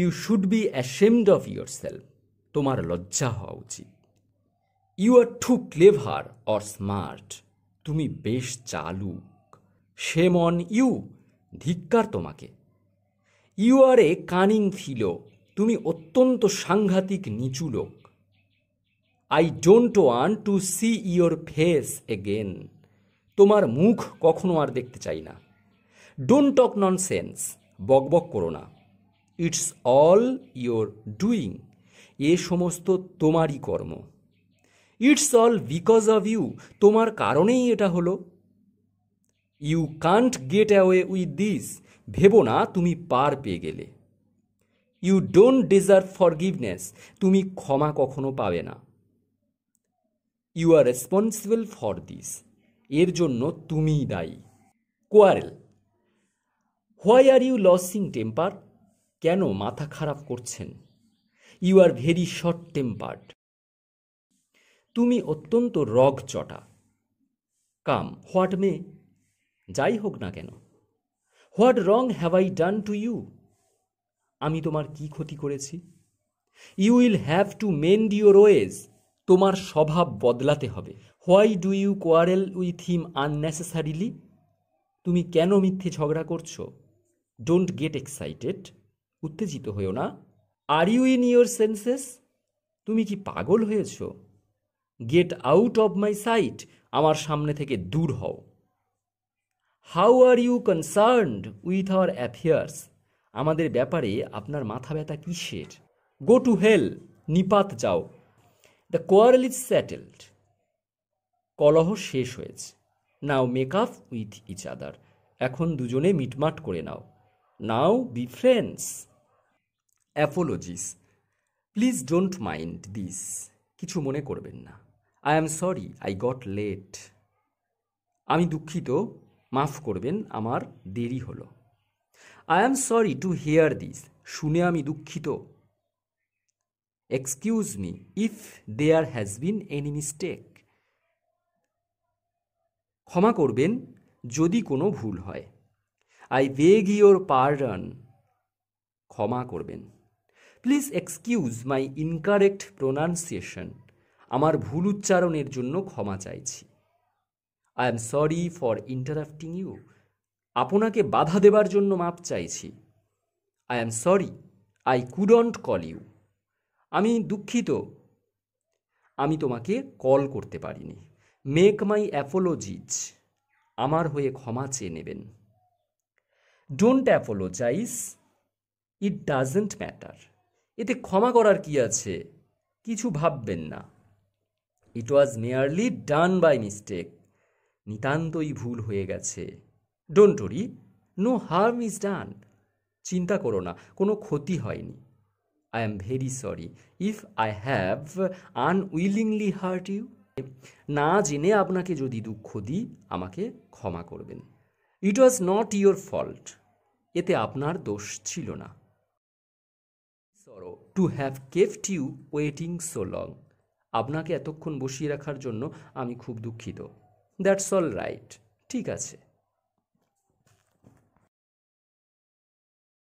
you should be ashamed of yourself তোমার লজ্জা হওয়া উচিত you are too clever or smart তুমি বেশ চালুক সেম অন ইউ ধিক্কার তোমাকে you are a cunning fellow তুমি অত্যন্ত সাংঘাতিক নিচু লোক I don't want to see your face again তোমার মুখ কখনো আর দেখতে চাই না ডোন্ট টক নন সেন্স বকবক করো না ইটস অল ইয়োর ডুইং এ সমস্ত তোমারই কর্ম it's all because of you তোমার কারণেই এটা হলো you can't get away with this ভেবো না তুমি পার পেয়ে গেলে ইউ ডোন্ট ডিজার্ভ ফরগিভনেস তুমি ক্ষমা কখনো পাবে না you are responsible for this এর জন্য তুমিই দায়ী quarrel why are you losing temper কেন মাথা খারাপ করছেন you are very short tempered তুমি অত্যন্ত রগ চটা কাম হোয়াট মে যাই হোক না কেন what wrong have I done to you আমি তোমার কি ক্ষতি করেছি you will have to mend your ways তোমার স্বভাব বদলাতে হবে why do you quarrel with him unnecessarily তুমি কেন মিথ্যে ঝগড়া করছো ডোন্ট গেট এক্সাইটেড উত্তেজিত হয়েও না are you in your senses তুমি কি পাগল হয়েছ get out of my sight আমার সামনে থেকে দূর হও how are you concerned with our affairs আমাদের ব্যাপারে আপনার মাথা ব্যথা কিসের গো টু হেল নিপাত যাও দ্য কোয়ারেল ইজ স্যাটেলড কলহ শেষ হয়েছে now make up with each other এখন দুজনে মিটমাট করে নাও now be friends apologies please don't mind this কিছু মনে করবেন না I am sorry I got late আমি দুঃখিত মাফ করবেন আমার দেরি হলো I am sorry to hear this শুনে আমি দুঃখিত excuse me if there has been any mistake ক্ষমা করবেন যদি কোনো ভুল হয় আই বেগ ইউর পার্ডন ক্ষমা করবেন please excuse my incorrect pronunciation আমার ভুল উচ্চারণের জন্য ক্ষমা চাইছি I am sorry for interrupting you আপনাকে বাধা দেবার জন্য মাপ চাইছি I am sorry I couldn't call you আমি দুঃখিত আমি তোমাকে কল করতে পারিনি মেক মাই অ্যাপোলজিজ আমার হয়ে ক্ষমা চেয়ে নেবেন don't apologise it doesn't matter এতে ক্ষমা করার কি আছে কিছু ভাববেন না it was merely done by mistake নিতান্তই ভুল হয়ে গেছে don't worry no harm is done চিন্তা করো না কোনো ক্ষতি হয়নি I am very sorry if I have unwillingly hurt you না জেনে আপনাকে যদি দুঃখ দিই আমাকে ক্ষমা করবেন it was not your fault এতে আপনার দোষ ছিল না sorry to have kept you waiting so long আপনাকে এতক্ষণ বসিয়ে রাখার জন্য আমি খুব দুঃখিত দ্যাটস অল রাইট ঠিক আছে